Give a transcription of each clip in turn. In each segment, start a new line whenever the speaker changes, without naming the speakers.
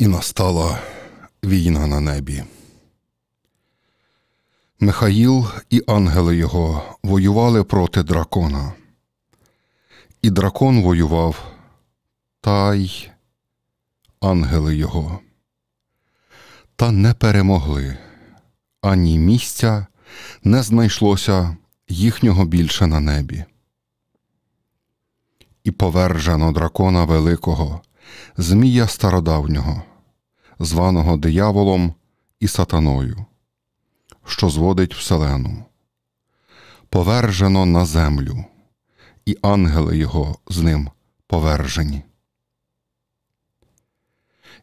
І настала війна на небі. Михаїл і ангели його воювали проти дракона. І дракон воював, та й ангели його. Та не перемогли ані місця не знайшлося їхнього більше на небі. І повержено дракона великого, Змія стародавнього званого дияволом і сатаною, що зводить вселену. Повержено на землю, і ангели його з ним повержені.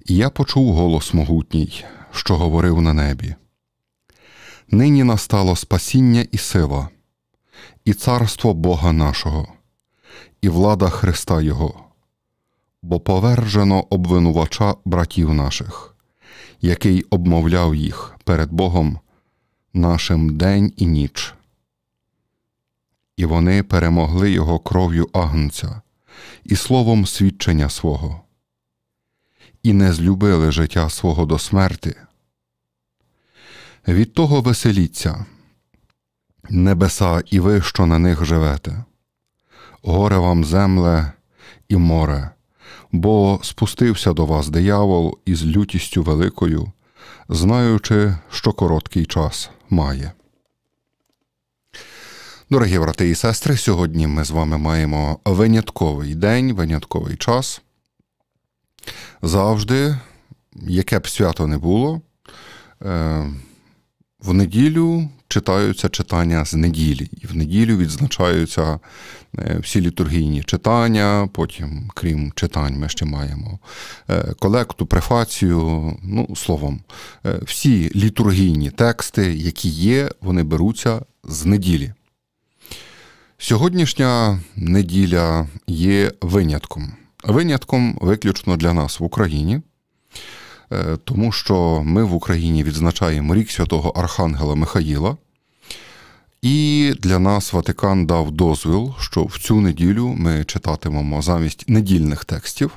І я почув голос могутній, що говорив на небі. Нині настало спасіння і сила, і царство Бога нашого, і влада Христа Його бо повержено обвинувача братів наших, який обмовляв їх перед Богом нашим день і ніч. І вони перемогли його кров'ю агнця і словом свідчення свого, і не злюбили життя свого до смерти. Від того веселіться, небеса, і ви, що на них живете, горе вам земле і море, бо спустився до вас диявол із лютістю великою, знаючи, що короткий час має. Дорогі брати і сестри, сьогодні ми з вами маємо винятковий день, винятковий час. Завжди, яке б свято не було, е, в неділю читаються читання з неділі, і в неділю відзначаються е, всі літургійні читання. Потім, крім читань, ми ще маємо е, колекту, префацію. Ну, словом, е, всі літургійні тексти, які є, вони беруться з неділі. Сьогоднішня неділя є винятком. Винятком виключно для нас в Україні. Е, тому що ми в Україні відзначаємо рік святого Архангела Михаїла. І для нас Ватикан дав дозвіл, що в цю неділю ми читатимемо замість недільних текстів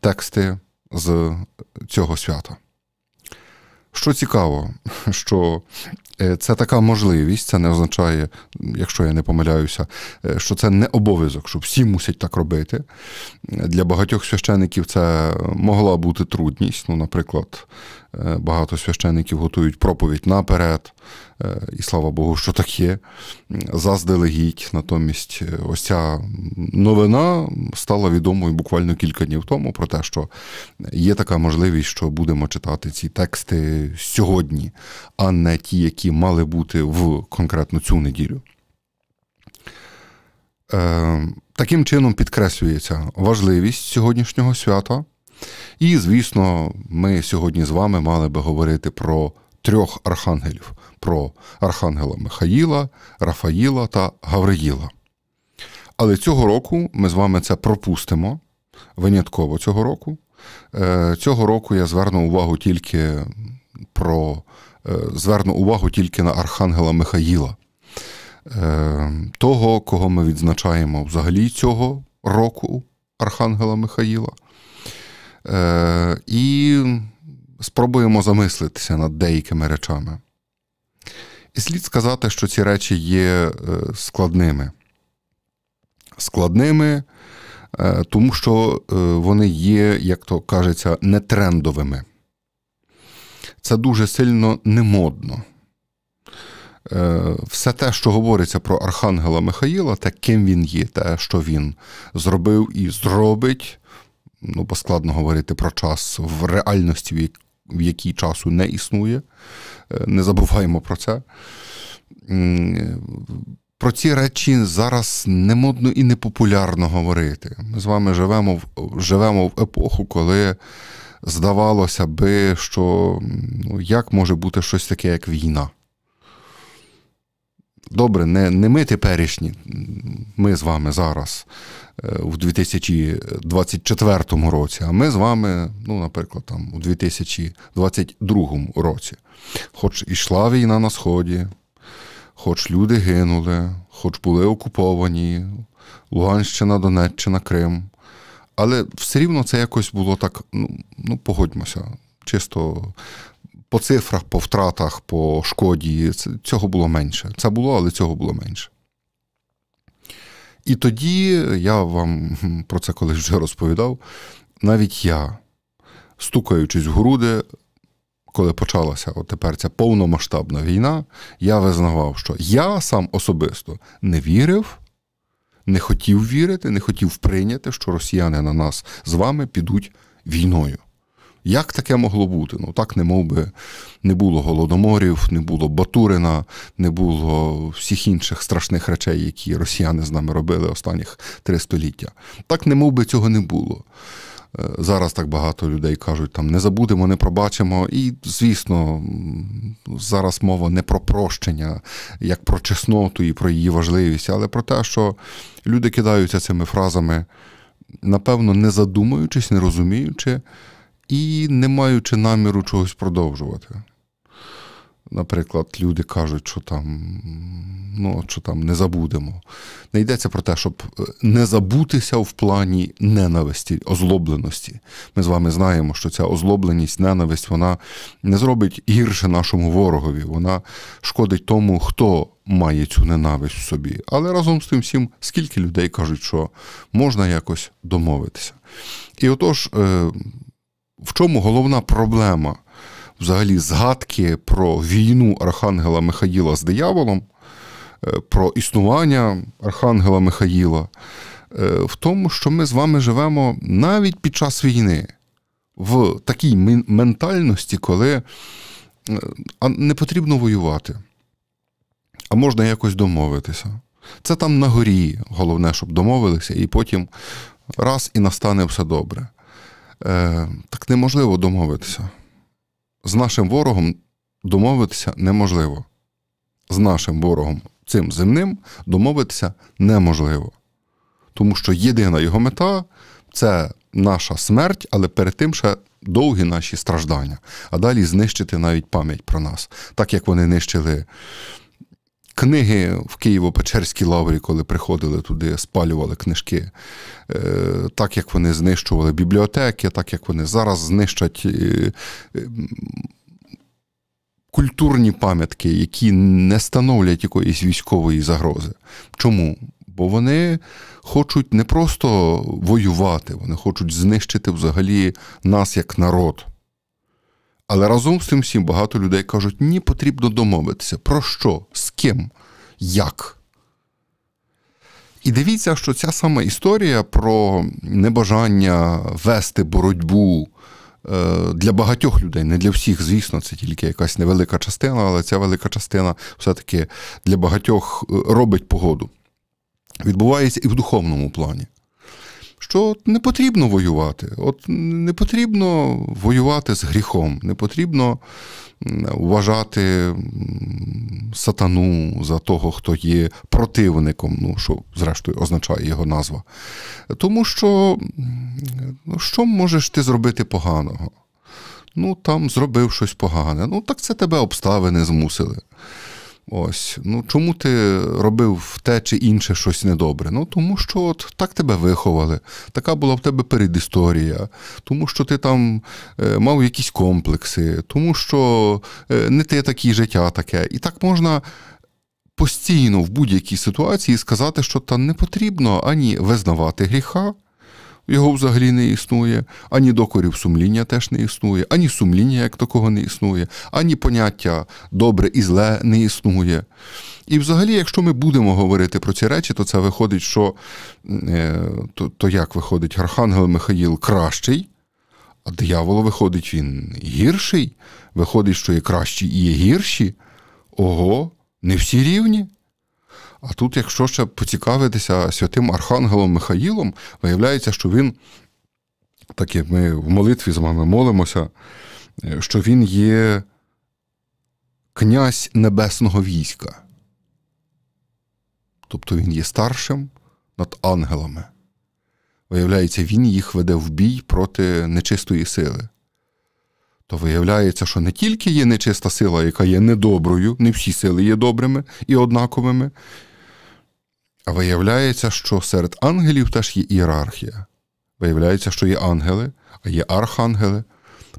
тексти з цього свята. Що цікаво, що Е, це така можливість, це не означає, якщо я не помиляюся, е, що це не обов'язок, що всі мусять так робити. Для багатьох священиків це могла бути трудність. Ну, наприклад, Е, багато священиків готують проповідь наперед, е, і слава Богу, що так є. Заздалегідь. Натомість, е, ось ця новина стала відомою буквально кілька днів тому про те, що є така можливість, що будемо читати ці тексти сьогодні, а не ті, які мали бути в конкретно цю неділю. Таким чином підкреслюється важливість сьогоднішнього свята, і, звісно, ми сьогодні з вами мали би говорити про трьох архангелів: про архангела Михаїла, Рафаїла та Гавриїла. Але цього року ми з вами це пропустимо винятково цього року. Е, цього року я зверну увагу тільки про е, зверну увагу тільки на Архангела Михаїла, е, того, кого ми відзначаємо взагалі цього року Архангела Михаїла. Е, і спробуємо замислитися над деякими речами. І слід сказати, що ці речі є е, складними. Складними, е, тому що вони є, як то кажеться, нетрендовими. Це дуже сильно немодно. Все те, що говориться про Архангела Михаїла, те, ким він є, те, що він зробив і зробить, ну, бо складно говорити про час в реальності, в якій часу не існує. Е, не забуваємо про це. Про ці речі зараз не модно і не популярно говорити. Ми з вами живемо в, живемо в епоху, коли здавалося би, що ну, як може бути щось таке, як війна. Добре, не не ми теперішні, ми з вами зараз. Е, у 2024 році, а ми з вами, ну, наприклад, там у 2022 році. Хоч ішла війна на Сході, хоч люди гинули, хоч були окуповані, Луганщина, Донеччина, Крим. Але все рівно це якось було так, ну, ну погодьмося, чисто. По цифрах, по втратах, по шкоді цього було менше. Це було, але цього було менше. І тоді я вам про це колись вже розповідав. Навіть я, стукаючись в груди, коли почалася от тепер ця повномасштабна війна, я визнавав, що я сам особисто не вірив, не хотів вірити, не хотів прийняти, що росіяни на нас з вами підуть війною. Як таке могло бути? Ну так не би не було голодоморів, не було Батурина, не було всіх інших страшних речей, які росіяни з нами робили останніх три століття. Так немов би цього не було. Е, зараз так багато людей кажуть, там не забудемо, не пробачимо. І, звісно, зараз мова не про прощення, як про чесноту і про її важливість, але про те, що люди кидаються цими фразами, напевно, не задумуючись, не розуміючи і не маючи наміру чогось продовжувати. Наприклад, люди кажуть, що там ну, що там не забудемо. Не йдеться про те, щоб е, не забутися в плані ненависті, озлобленості. Ми з вами знаємо, що ця озлобленість, ненависть, вона не зробить гірше нашому ворогові. Вона шкодить тому, хто має цю ненависть в собі. Але разом з тим всім, скільки людей кажуть, що можна якось домовитися. І отож. Е, в чому головна проблема взагалі згадки про війну Архангела Михаїла з дияволом, е, про існування Архангела Михаїла, е, в тому, що ми з вами живемо навіть під час війни в такій ментальності, коли е, не потрібно воювати, а можна якось домовитися. Це там на горі, головне, щоб домовилися, і потім раз і настане все добре. Е, так неможливо домовитися. З нашим ворогом домовитися неможливо. З нашим ворогом, цим земним, домовитися неможливо. Тому що єдина його мета це наша смерть, але перед тим ще довгі наші страждання, а далі знищити навіть пам'ять про нас, так як вони нищили Книги в Києво-Печерській лаврі, коли приходили туди, спалювали книжки, е, так як вони знищували бібліотеки, так як вони зараз знищать е, е, культурні пам'ятки, які не становлять якоїсь військової загрози. Чому? Бо вони хочуть не просто воювати, вони хочуть знищити взагалі нас як народ. Але разом з тим всім багато людей кажуть, ні, потрібно домовитися. Про що? З ким? Як? І дивіться, що ця сама історія про небажання вести боротьбу е, для багатьох людей, не для всіх, звісно, це тільки якась невелика частина, але ця велика частина все-таки для багатьох е, робить погоду. Відбувається і в духовному плані що не потрібно воювати. От не потрібно воювати з гріхом, не потрібно вважати сатану за того, хто є противником, ну що, зрештою, означає його назва. Тому що ну, що можеш ти зробити поганого? Ну там зробив щось погане. Ну так це тебе обставини змусили. Ось, ну чому ти робив те чи інше щось недобре? Ну тому що от так тебе виховали, така була в тебе передісторія, тому що ти там е, мав якісь комплекси, тому що е, не ти такий життя таке. І так можна постійно в будь-якій ситуації сказати, що та не потрібно ані визнавати гріха його взагалі не існує, ані докорів сумління теж не існує, ані сумління як такого не існує, ані поняття добре і зле не існує. І, взагалі, якщо ми будемо говорити про ці речі, то це виходить, що е, то, то як виходить, Архангел Михаїл кращий, а диявол виходить, він гірший. Виходить, що є кращі і є гірші. Ого, не всі рівні. А тут, якщо ще поцікавитися святим Архангелом Михаїлом, виявляється, що він, так як ми в молитві з вами молимося, е, що він є князь небесного війська. Тобто він є старшим над ангелами. Виявляється, він їх веде в бій проти нечистої сили то виявляється, що не тільки є нечиста сила, яка є недоброю, не всі сили є добрими і однаковими, а виявляється, що серед ангелів теж є ієрархія. Виявляється, що є ангели, а є архангели,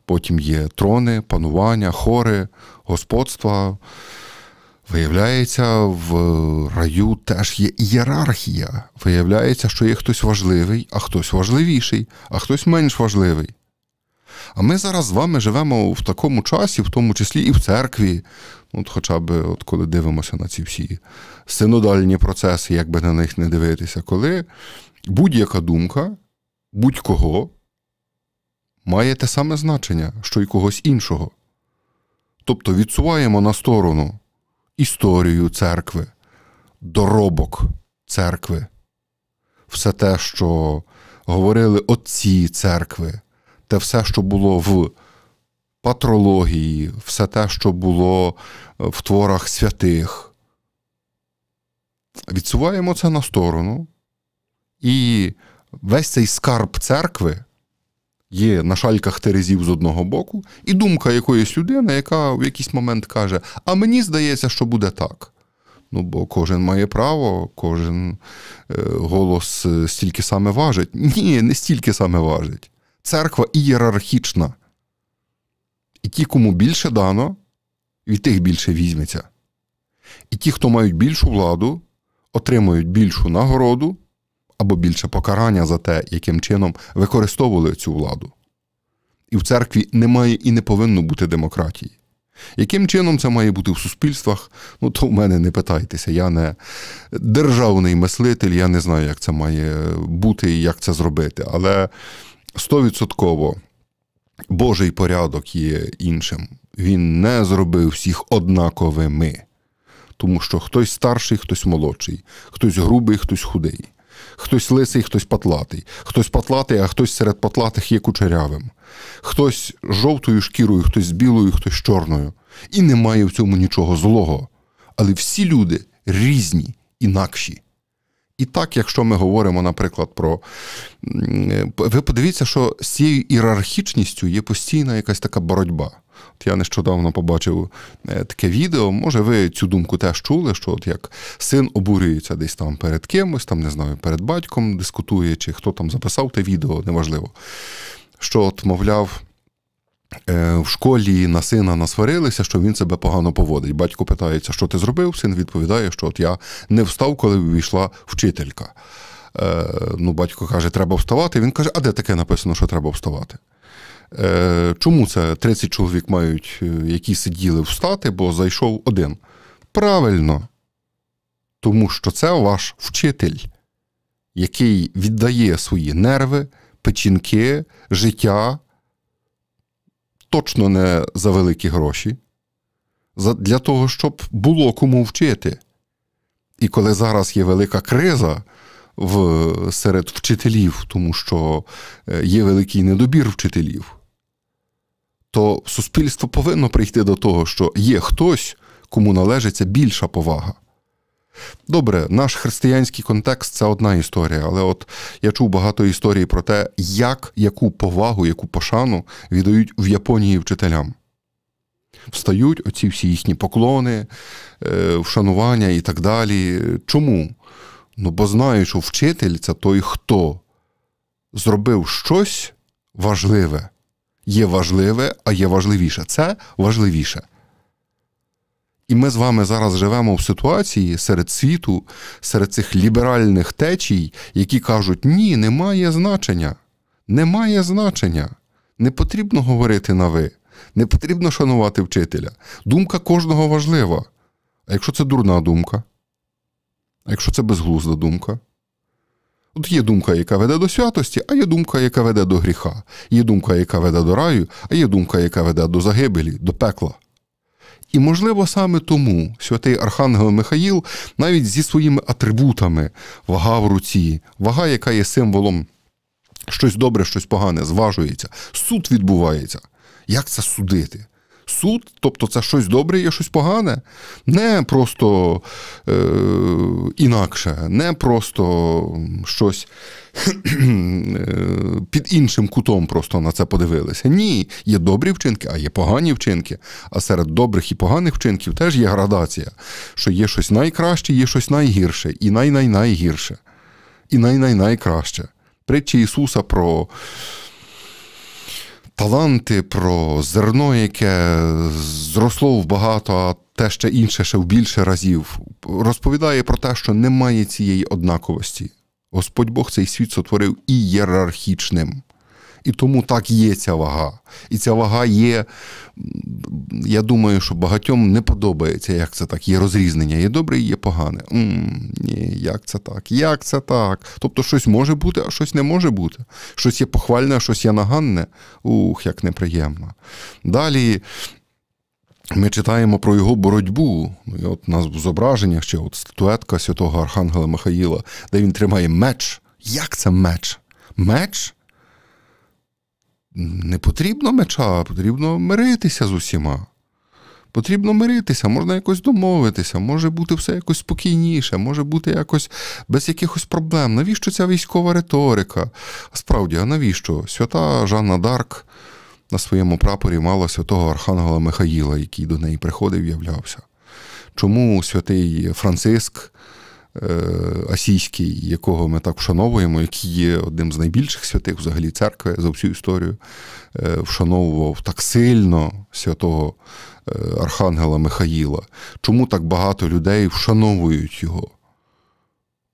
потім є трони, панування, хори, господства. Виявляється, в раю теж є ієрархія. Виявляється, що є хтось важливий, а хтось важливіший, а хтось менш важливий. А ми зараз з вами живемо в такому часі, в тому числі і в церкві. От Хоча б от коли дивимося на ці всі синодальні процеси, як би на них не дивитися, коли будь-яка думка будь-кого має те саме значення, що й когось іншого. Тобто відсуваємо на сторону історію церкви, доробок церкви, все те, що говорили отці церкви те все, що було в патрології, все те, що було е, в творах святих. Відсуваємо це на сторону. І весь цей скарб церкви є на шальках терезів з одного боку, і думка якоїсь людини, яка в якийсь момент каже: А мені здається, що буде так. Ну, бо кожен має право, кожен е, голос е, стільки саме важить. Ні, не стільки саме важить. Церква ієрархічна. І ті, кому більше дано, від тих більше візьметься. І ті, хто мають більшу владу, отримують більшу нагороду або більше покарання за те, яким чином використовували цю владу. І в церкві немає і не повинно бути демократії. Яким чином це має бути в суспільствах? Ну, то в мене не питайтеся. Я не державний мислитель, я не знаю, як це має бути і як це зробити. Але стовідсотково Божий порядок є іншим. Він не зробив всіх однаковими, тому що хтось старший, хтось молодший, хтось грубий, хтось худий, хтось лисий, хтось патлатий, хтось патлатий, а хтось серед патлатих є кучерявим, хтось жовтою шкірою, хтось білою, хтось чорною. І немає в цьому нічого злого. Але всі люди різні, інакші. І так, якщо ми говоримо, наприклад, про е, ви подивіться, що з цією ієрархічністю є постійна якась така боротьба. От Я нещодавно побачив е, таке відео. Може, ви цю думку теж чули, що от як син обурюється десь там перед кимось, там не знаю, перед батьком дискутує, чи хто там записав те відео, неважливо. Що, от, мовляв, Е, в школі на сина насварилися, що він себе погано поводить. Батько питається, що ти зробив. Син відповідає, що от я не встав, коли увійшла вчителька. Е, ну, Батько каже, треба вставати. Він каже, а де таке написано, що треба вставати? Е, чому це 30 чоловік мають, е, які сиділи встати, бо зайшов один? Правильно. Тому що це ваш вчитель, який віддає свої нерви, печінки, життя точно не за великі гроші, для того, щоб було кому вчити. І коли зараз є велика криза в, серед вчителів, тому що е, є великий недобір вчителів, то суспільство повинно прийти до того, що є хтось, кому належиться більша повага. Добре, наш християнський контекст це одна історія, але от я чув багато історій про те, як яку повагу, яку пошану віддають в Японії вчителям. Встають оці всі їхні поклони, е, вшанування і так далі. Чому? Ну, бо знаю, що вчитель це той, хто зробив щось важливе. Є важливе, а є важливіше. Це важливіше. І ми з вами зараз живемо в ситуації серед світу, серед цих ліберальних течій, які кажуть, ні, немає значення, немає значення. Не потрібно говорити на ви, не потрібно шанувати вчителя. Думка кожного важлива. А якщо це дурна думка, а якщо це безглузда думка, От є думка, яка веде до святості, а є думка, яка веде до гріха, є думка, яка веде до раю, а є думка, яка веде до загибелі, до пекла. І, можливо, саме тому святий Архангел Михаїл навіть зі своїми атрибутами вага в руці, вага, яка є символом щось добре, щось погане, зважується, суд відбувається. Як це судити? суд, тобто це щось добре, є щось погане, не просто е, інакше, не просто щось е, під іншим кутом просто на це подивилися. Ні, є добрі вчинки, а є погані вчинки. А серед добрих і поганих вчинків теж є градація, що є щось найкраще, є щось найгірше, і най-най-найгірше, і най-най-найкраще. Притчі Ісуса про таланти, про зерно, яке зросло в багато, а те ще інше, ще в більше разів, розповідає про те, що немає цієї однаковості. Господь Бог цей світ сотворив ієрархічним. І тому так є ця вага. І ця вага є, я думаю, що багатьом не подобається, як це так. Є розрізнення, є добре і є погане. М-м, ні, Як це так? Як це так? Тобто щось може бути, а щось не може бути. Щось є похвальне, а щось є наганне. Ух, як неприємно. Далі. Ми читаємо про його боротьбу. Ну, і от у нас в зображеннях ще от статуетка святого Архангела Михаїла, де він тримає меч. Як це меч? Меч не потрібно меча, потрібно миритися з усіма. Потрібно миритися, можна якось домовитися, може бути все якось спокійніше, може бути якось без якихось проблем. Навіщо ця військова риторика? А справді, а навіщо? Свята Жанна Дарк на своєму прапорі мала святого Архангела Михаїла, який до неї приходив, і являвся. Чому святий Франциск? Е, асійський, якого ми так вшановуємо, який є одним з найбільших святих, взагалі церкви за всю історію, е, вшановував так сильно святого е, Архангела Михаїла. Чому так багато людей вшановують його?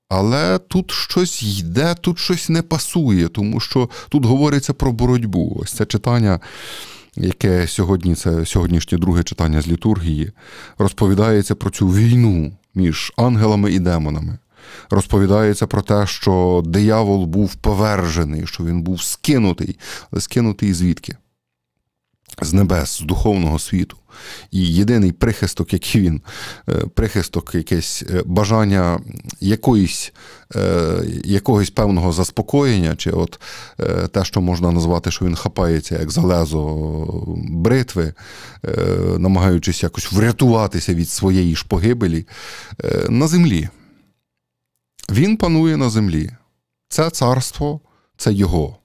Але тут щось йде, тут щось не пасує, тому що тут говориться про боротьбу. Ось це читання. Яке сьогодні це сьогоднішнє друге читання з літургії, розповідається про цю війну, між ангелами і демонами. Розповідається про те, що диявол був повержений, що він був скинутий, але скинутий звідки? з небес, з духовного світу. І єдиний прихисток, який він, е, прихисток, якесь е, бажання якоїсь, е, якогось певного заспокоєння, чи от те, що можна назвати, що він хапається як залезо бритви, намагаючись якось врятуватися від своєї ж погибелі, на землі. Він панує на землі. Це царство, це його.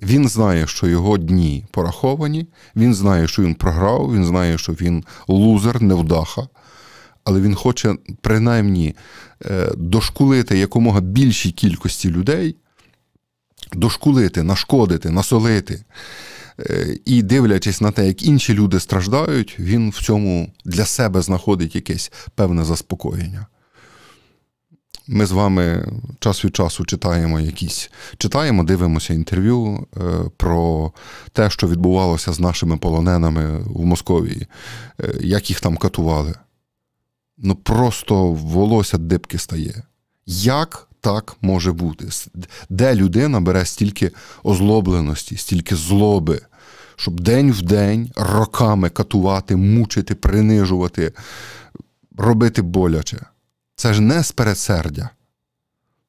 Він знає, що його дні пораховані, він знає, що він програв, він знає, що він лузер, невдаха, але він хоче принаймні е, дошкулити якомога більшій кількості людей, дошкулити, нашкодити, насолити. Е, і дивлячись на те, як інші люди страждають, він в цьому для себе знаходить якесь певне заспокоєння. Ми з вами час від часу читаємо якісь читаємо, дивимося інтерв'ю е, про те, що відбувалося з нашими полоненими в Московії, е, як їх там катували. Ну просто волосся дибки стає. Як так може бути? Де людина бере стільки озлобленості, стільки злоби, щоб день в день роками катувати, мучити, принижувати, робити боляче? Це ж не з пересердя,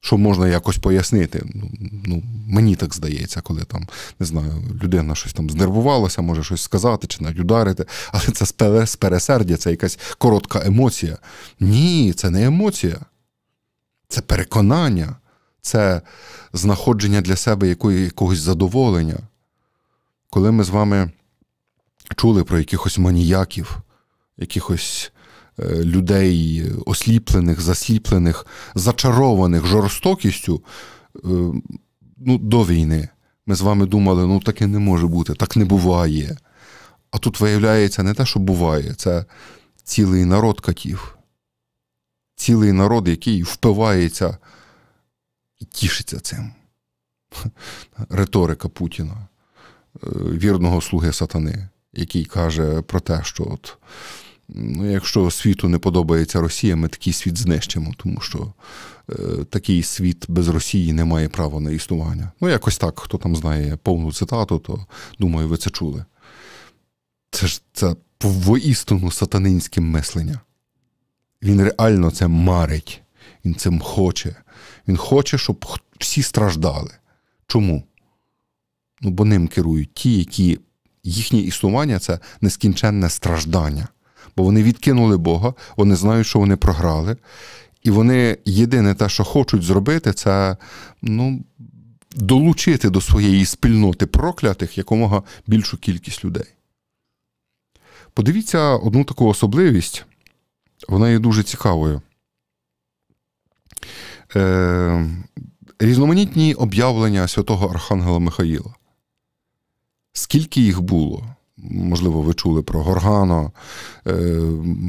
що можна якось пояснити. Ну, ну, Мені так здається, коли там, не знаю, людина щось там знервувалася, може щось сказати чи навіть ударити, але це з пересердя, це якась коротка емоція. Ні, це не емоція, це переконання, це знаходження для себе якої, якогось задоволення. Коли ми з вами чули про якихось маніяків, якихось Е, людей осліплених, засліплених, зачарованих жорстокістю е, ну, до війни. Ми з вами думали, ну таке не може бути, так не буває. А тут виявляється не те, що буває, це цілий народ катів, цілий народ, який впивається і тішиться цим. Риторика Путіна, е, вірного слуги сатани, який каже про те, що от. Ну, Якщо світу не подобається Росія, ми такий світ знищимо, тому що е, такий світ без Росії не має права на існування. Ну, якось так, хто там знає повну цитату, то думаю, ви це чули. Це ж це воістину сатанинське мислення. Він реально це марить, він цим хоче. Він хоче, щоб всі страждали. Чому? Ну, бо ним керують ті, які їхнє існування це нескінченне страждання бо вони відкинули Бога, вони знають, що вони програли. І вони єдине те, що хочуть зробити, це ну, долучити до своєї спільноти проклятих якомога більшу кількість людей. Подивіться одну таку особливість, вона є дуже цікавою. Е, Різноманітні об'явлення святого Архангела Михаїла. Скільки їх було? Можливо, ви чули про Горгано, е,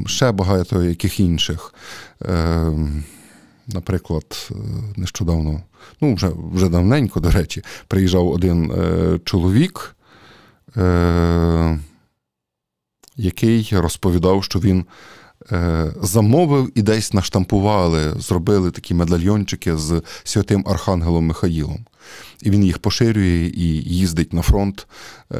ще багато яких інших. Е, наприклад, е, нещодавно, ну, вже вже давненько, до речі, приїжджав один чоловік, який розповідав, що він Е, замовив і десь наштампували, зробили такі медальйончики з святим Архангелом Михаїлом. І він їх поширює і їздить на фронт, е,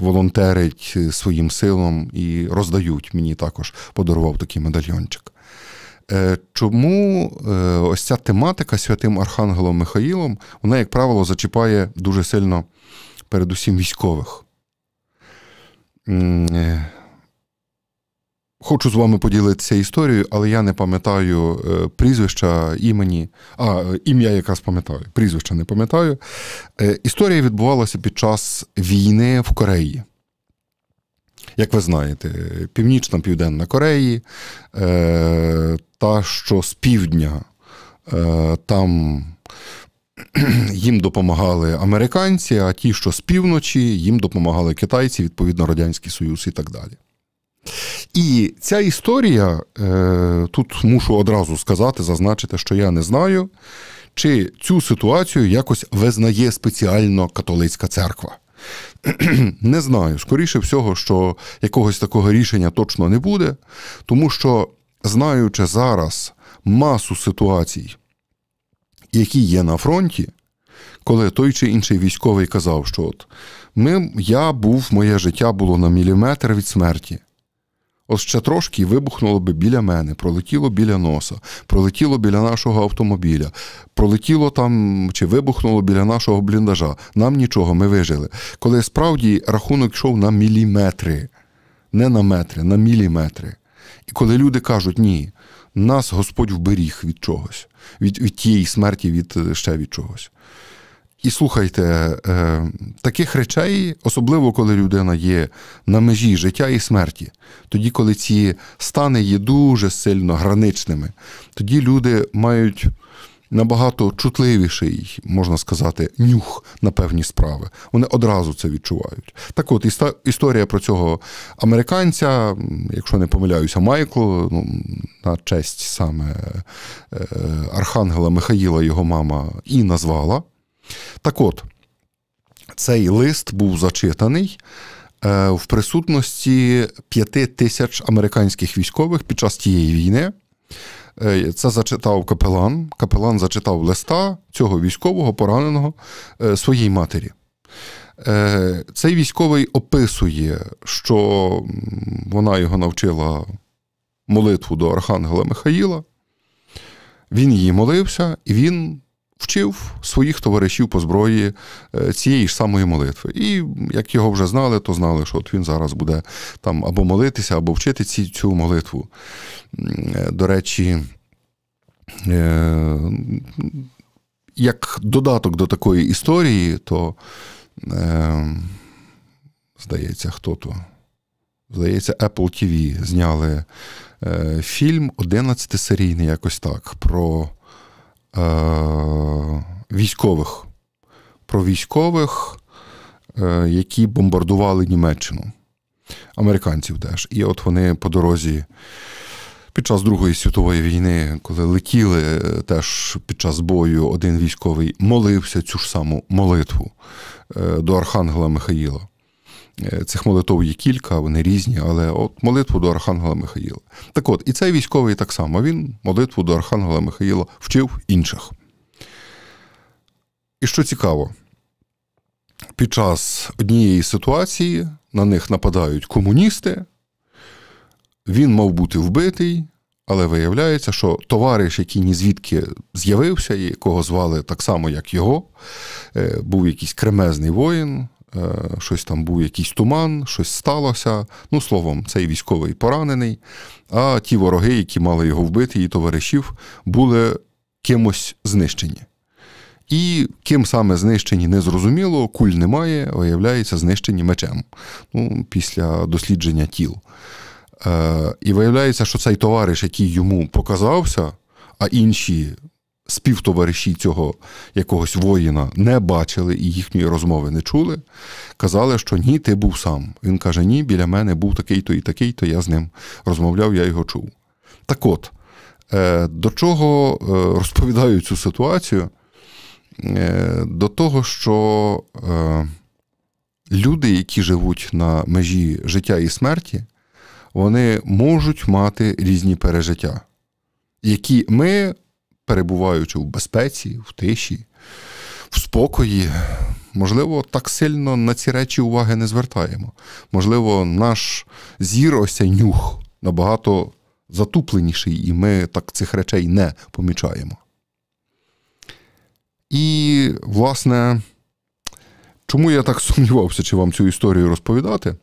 волонтерить своїм силам і роздають. Мені також подарував такий медальйончик. Е, чому ось ця тематика святим Архангелом Михаїлом, вона, як правило, зачіпає дуже сильно передусім військових. Хочу з вами поділитися історією, але я не пам'ятаю е, прізвища імені, а е, ім'я якраз пам'ятаю, прізвища не пам'ятаю. Е, історія відбувалася під час війни в Кореї. Як ви знаєте, Північна Південна Кореї, та що з півдня там їм допомагали американці, а ті, що з півночі, їм допомагали китайці, відповідно, Радянський Союз і так далі. І ця історія, е, тут мушу одразу сказати, зазначити, що я не знаю, чи цю ситуацію якось визнає спеціально католицька церква. Не знаю. Скоріше всього, що якогось такого рішення точно не буде, тому що, знаючи зараз масу ситуацій, які є на фронті, коли той чи інший військовий казав, що от ми, я був, моє життя було на міліметр від смерті. Ось ще трошки вибухнуло би біля мене, пролетіло біля носа, пролетіло біля нашого автомобіля, пролетіло там чи вибухнуло біля нашого бліндажа. Нам нічого, ми вижили. Коли справді рахунок йшов на міліметри, не на метри, на міліметри. І коли люди кажуть, ні, нас Господь вберіг від чогось, від, від тієї смерті, від е, ще від чогось. І слухайте, е, таких речей, особливо коли людина є на межі життя і смерті, тоді, коли ці стани є дуже сильно граничними, тоді люди мають. Набагато чутливіший, можна сказати, нюх на певні справи. Вони одразу це відчувають. Так, от іста історія про цього американця, якщо не помиляюся, Майкл, ну на честь саме е, Архангела Михаїла його мама і назвала. Так от, цей лист був зачитаний. Е, в присутності п'яти тисяч американських військових під час тієї війни е, це зачитав капелан. Капелан зачитав листа цього військового пораненого е, своїй матері. Цей військовий описує, що вона його навчила молитву до Архангела Михаїла. Він її молився, і він вчив своїх товаришів по зброї е, цієї ж самої молитви. І як його вже знали, то знали, що от він зараз буде там або молитися, або вчити ці, цю молитву. Е, до речі, е, як додаток до такої історії, то, здається, хто то. Здається, Apple TV зняли фільм 11 серійний, якось так, про Е, військових, про військових, е, які бомбардували Німеччину, американців теж. І от вони по дорозі. Під час Другої світової війни, коли летіли, е, теж під час бою один військовий молився цю ж саму молитву до Архангела Михаїла. Е, цих молитов є кілька, вони різні, але от молитву до Архангела Михаїла. Так от, і цей військовий так само він молитву до Архангела Михаїла вчив інших. І що цікаво, під час однієї ситуації на них нападають комуністи, він мав бути вбитий, але виявляється, що товариш, який ні звідки з'явився, якого звали так само, як його, е, був якийсь кремезний воїн, Е, щось там був якийсь туман, щось сталося. Ну, словом, цей військовий поранений. А ті вороги, які мали його вбити, і товаришів, були кимось знищені. І ким саме знищені незрозуміло, куль немає, виявляється, знищені мечем ну, після дослідження тіл. Е, І виявляється, що цей товариш, який йому показався, а інші співтовариші цього якогось воїна не бачили і їхньої розмови не чули, казали, що ні, ти був сам. Він каже: Ні, біля мене був такий-то і такий-то, я з ним розмовляв, я його чув. Так от, е, до чого е, розповідаю цю ситуацію? Е, до того, що люди, які живуть на межі життя і смерті, вони можуть мати різні пережиття, які ми перебуваючи в безпеці, в тиші, в спокої, можливо, так сильно на ці речі уваги не звертаємо. Можливо, наш зір, ось нюх набагато затупленіший, і ми так цих речей не помічаємо. І, власне, чому я так сумнівався, чи вам цю історію розповідати?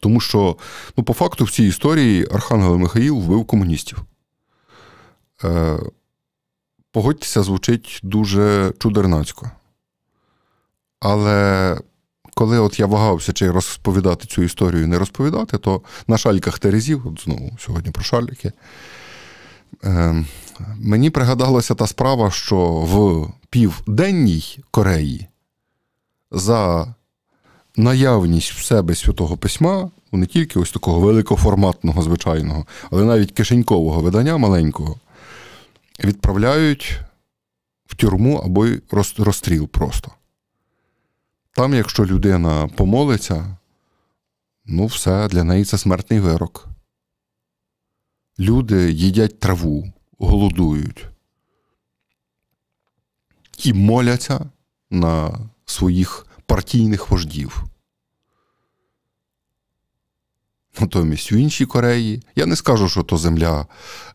Тому що, ну, по факту, в цій історії Архангел Михаїл вбив комуністів. Е, погодьтеся, звучить дуже чудернацько. Але коли от я вагався, чи розповідати цю історію, і не розповідати, то на шальках Терезів, от знову сьогодні про шальки, ем, мені пригадалася та справа, що в південній Кореї за наявність в себе святого письма, не тільки ось такого великоформатного, звичайного, але навіть кишенькового видання маленького відправляють в тюрму або розстріл просто. Там, якщо людина помолиться, ну все, для неї це смертний вирок. Люди їдять траву, голодують і моляться на своїх партійних вождів. Ну, натомість у іншій Кореї, я не скажу, що то земля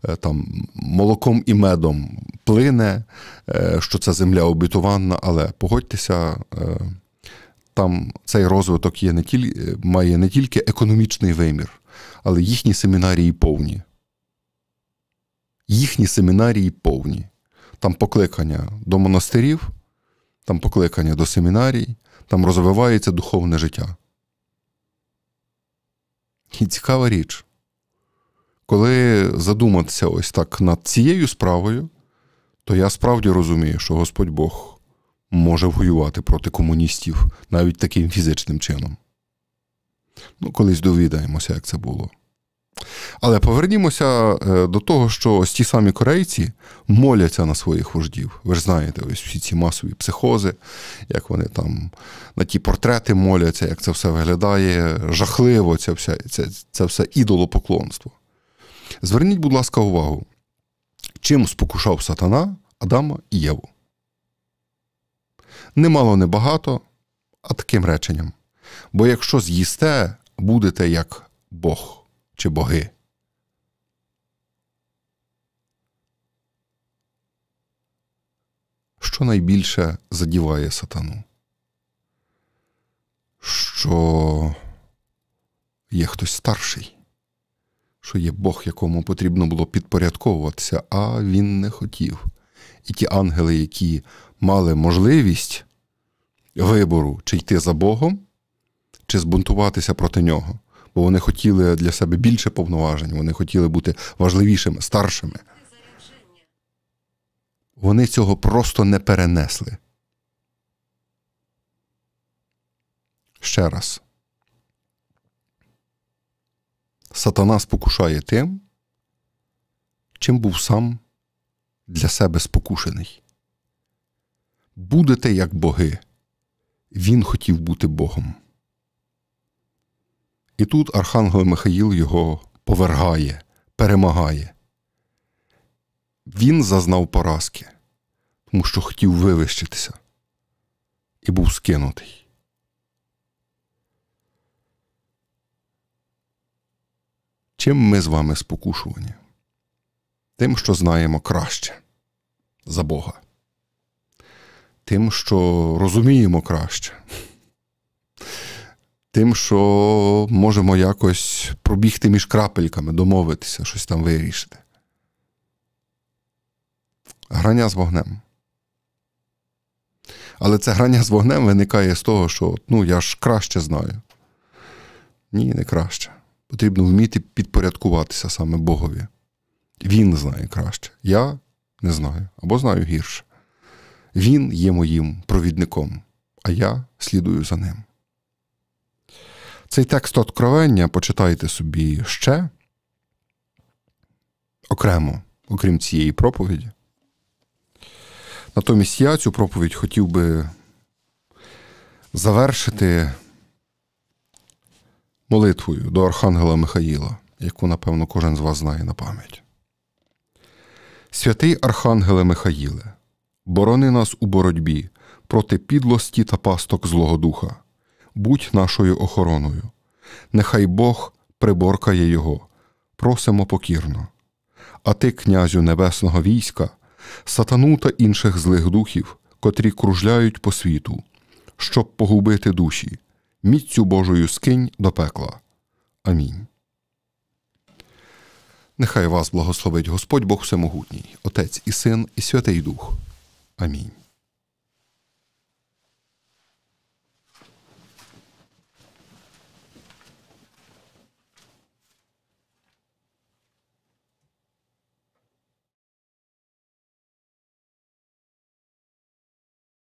е, там молоком і медом плине, е, що ця земля обітуванна, але погодьтеся, е, там цей розвиток є не тільки, має не тільки економічний вимір, але їхні семінарії повні. Їхні семінарії повні. Там покликання до монастирів, там покликання до семінарій, там розвивається духовне життя. І цікава річ, коли задуматися ось так над цією справою, то я справді розумію, що Господь Бог може воювати проти комуністів навіть таким фізичним чином. Ну, колись довідаємося, як це було. Але повернімося е, до того, що ось ті самі корейці моляться на своїх вождів. Ви ж знаєте, ось всі ці масові психози, як вони там на ті портрети моляться, як це все виглядає, жахливо це все, це, це все ідолопоклонство. Зверніть, будь ласка, увагу, чим спокушав сатана Адама і Єву? Немало не багато, а таким реченням. Бо якщо з'їсте, будете як Бог чи боги. Що найбільше задіває сатану? Що є хтось старший, що є Бог, якому потрібно було підпорядковуватися, а він не хотів. І ті ангели, які мали можливість вибору, чи йти за Богом, чи збунтуватися проти нього, бо вони хотіли для себе більше повноважень, вони хотіли бути важливішими, старшими. Вони цього просто не перенесли. Ще раз. Сатана спокушає тим, чим був сам для себе спокушений. Будете як боги. Він хотів бути Богом. І тут Архангел Михаїл його повергає, перемагає. Він зазнав поразки, тому що хотів вивищитися і був скинутий. Чим ми з вами спокушувані? Тим, що знаємо краще за Бога, тим, що розуміємо краще тим, що можемо якось пробігти між крапельками, домовитися, щось там вирішити. Грання з вогнем. Але це грання з вогнем виникає з того, що ну, я ж краще знаю. Ні, не краще. Потрібно вміти підпорядкуватися саме Богові. Він знає краще. Я не знаю або знаю гірше. Він є моїм провідником, а я слідую за ним. Цей текст откровення почитайте собі ще окремо, окрім цієї проповіді. Натомість я цю проповідь хотів би завершити молитвою до Архангела Михаїла, яку, напевно, кожен з вас знає на пам'ять. Святий Архангеле Михаїле, борони нас у боротьбі проти підлості та пасток Злого Духа будь нашою охороною. Нехай Бог приборкає Його, просимо покірно. А ти, князю Небесного війська, сатану та інших злих духів, котрі кружляють по світу, щоб погубити душі, міцю Божою скинь до пекла. Амінь. Нехай вас благословить Господь Бог Всемогутній, Отець і Син, і Святий Дух. Амінь.